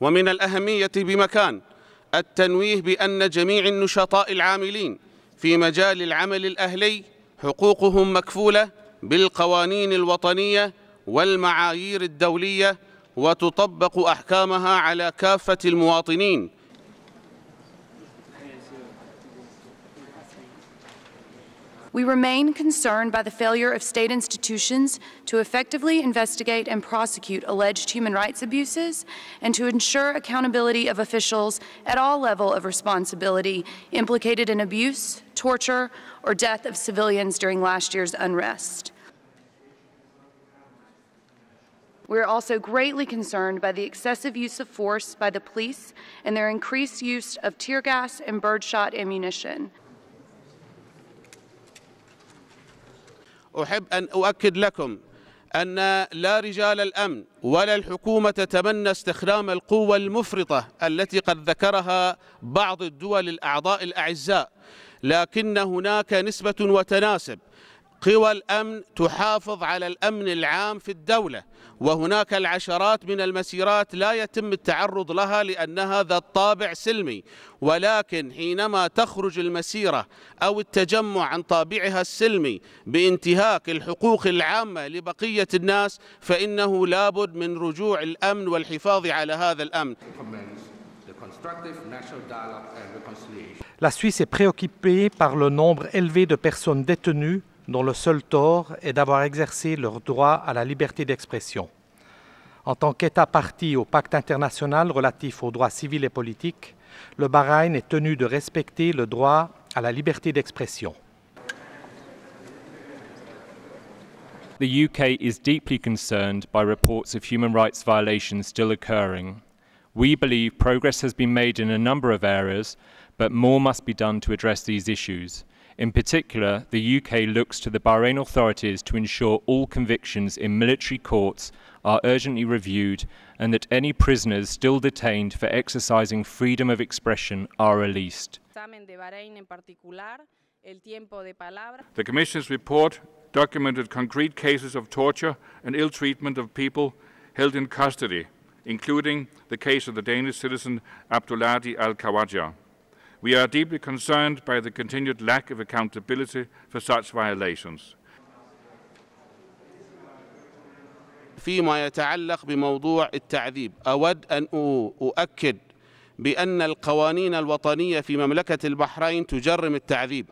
ومن الأهمية بمكان التنويه بأن جميع النشطاء العاملين في مجال العمل الأهلي حقوقهم مكفولة بالقوانين الوطنية والمعايير الدولية وتطبق أحكامها على كافة المواطنين We remain concerned by the failure of state institutions to effectively investigate and prosecute alleged human rights abuses and to ensure accountability of officials at all level of responsibility implicated in abuse, torture, or death of civilians during last year's unrest. We are also greatly concerned by the excessive use of force by the police and their increased use of tear gas and birdshot ammunition. أحب أن أؤكد لكم أن لا رجال الأمن ولا الحكومة تتمنى استخدام القوة المفرطة التي قد ذكرها بعض الدول الأعضاء الأعزاء لكن هناك نسبة وتناسب قوى الأمن تحافظ على الأمن العام في الدولة وهناك العشرات من المسيرات لا يتم التعرض لها لأنها ذات طابع سلمي ولكن حينما تخرج المسيرة أو التجمع عن طابعها السلمي بانتهاك الحقوق العامة لبقية الناس فإنه لابد من رجوع الأمن والحفاظ على هذا الأمن La Suisse est préoccupée par le nombre élevé de personnes détenues dont le seul tort est d'avoir exercé leur droit à la liberté d'expression. En tant qu'État parti au pacte international relatif aux droits civils et politiques, le Bahreïn est tenu de respecter le droit à la liberté d'expression. The UK is deeply concerned by reports of human rights violations still occurring. We believe progress has been made in a number of areas, but more must be done to address these issues. In particular, the UK looks to the Bahrain authorities to ensure all convictions in military courts are urgently reviewed and that any prisoners still detained for exercising freedom of expression are released. The Commission's report documented concrete cases of torture and ill treatment of people held in custody, including the case of the Danish citizen Abdullahi Al Kawaja. We are deeply concerned by the continued lack of accountability for such violations. فيما يتعلق بموضوع التعذيب أود أن أؤكد بأن القوانين الوطنية في مملكة البحرين تجرم التعذيب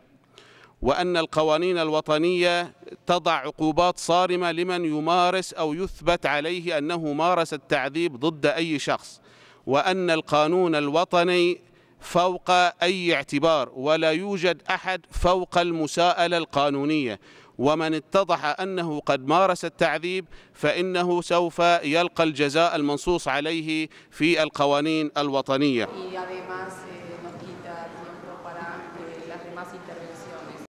وأن القوانين الوطنية تضع عقوبات صارمة لمن يمارس أو يثبت عليه أنه مارس التعذيب ضد أي شخص وأن القانون الوطني فوق أي اعتبار ولا يوجد أحد فوق المساءلة القانونية ومن اتضح أنه قد مارس التعذيب فإنه سوف يلقى الجزاء المنصوص عليه في القوانين الوطنية يعني